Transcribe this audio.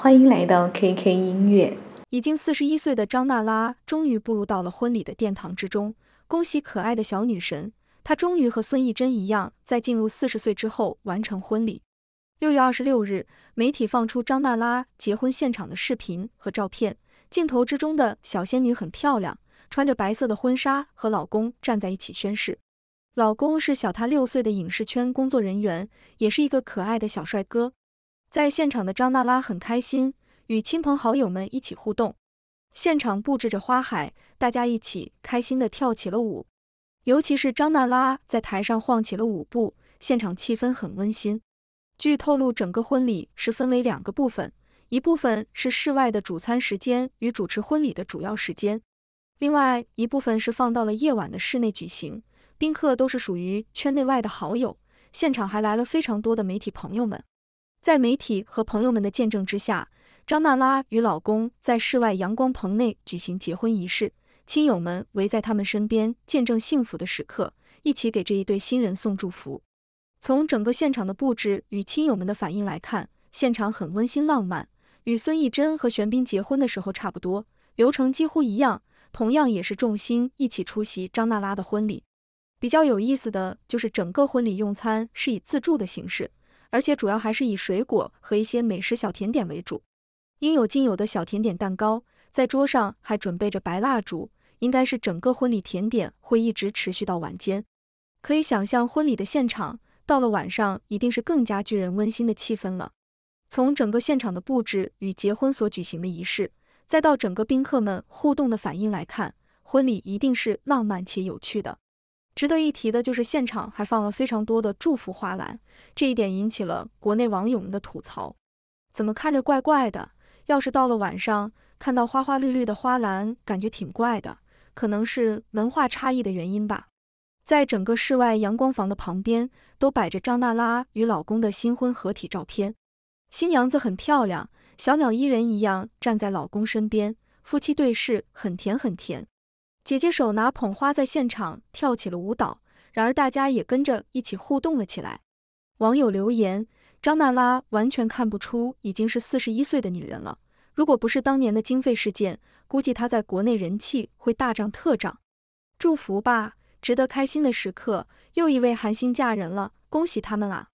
欢迎来到 KK 音乐。已经四十一岁的张娜拉终于步入到了婚礼的殿堂之中，恭喜可爱的小女神！她终于和孙艺珍一样，在进入四十岁之后完成婚礼。六月二十六日，媒体放出张娜拉结婚现场的视频和照片，镜头之中的小仙女很漂亮，穿着白色的婚纱和老公站在一起宣誓。老公是小她六岁的影视圈工作人员，也是一个可爱的小帅哥。在现场的张娜拉很开心，与亲朋好友们一起互动。现场布置着花海，大家一起开心地跳起了舞。尤其是张娜拉在台上晃起了舞步，现场气氛很温馨。据透露，整个婚礼是分为两个部分，一部分是室外的主餐时间与主持婚礼的主要时间，另外一部分是放到了夜晚的室内举行。宾客都是属于圈内外的好友，现场还来了非常多的媒体朋友们。在媒体和朋友们的见证之下，张娜拉与老公在室外阳光棚内举行结婚仪式，亲友们围在他们身边见证幸福的时刻，一起给这一对新人送祝福。从整个现场的布置与亲友们的反应来看，现场很温馨浪漫，与孙艺珍和玄彬结婚的时候差不多，流程几乎一样，同样也是众星一起出席张娜拉的婚礼。比较有意思的就是整个婚礼用餐是以自助的形式。而且主要还是以水果和一些美食小甜点为主，应有尽有的小甜点蛋糕在桌上，还准备着白蜡烛，应该是整个婚礼甜点会一直持续到晚间。可以想象婚礼的现场到了晚上，一定是更加具人温馨的气氛了。从整个现场的布置与结婚所举行的仪式，再到整个宾客们互动的反应来看，婚礼一定是浪漫且有趣的。值得一提的就是现场还放了非常多的祝福花篮，这一点引起了国内网友们的吐槽，怎么看着怪怪的？要是到了晚上看到花花绿绿的花篮，感觉挺怪的，可能是文化差异的原因吧。在整个室外阳光房的旁边都摆着张娜拉与老公的新婚合体照片，新娘子很漂亮，小鸟依人一样站在老公身边，夫妻对视很甜很甜。姐姐手拿捧花，在现场跳起了舞蹈，然而大家也跟着一起互动了起来。网友留言：张娜拉完全看不出已经是四十一岁的女人了，如果不是当年的经费事件，估计她在国内人气会大涨特涨。祝福吧，值得开心的时刻，又一位韩星嫁人了，恭喜他们啦！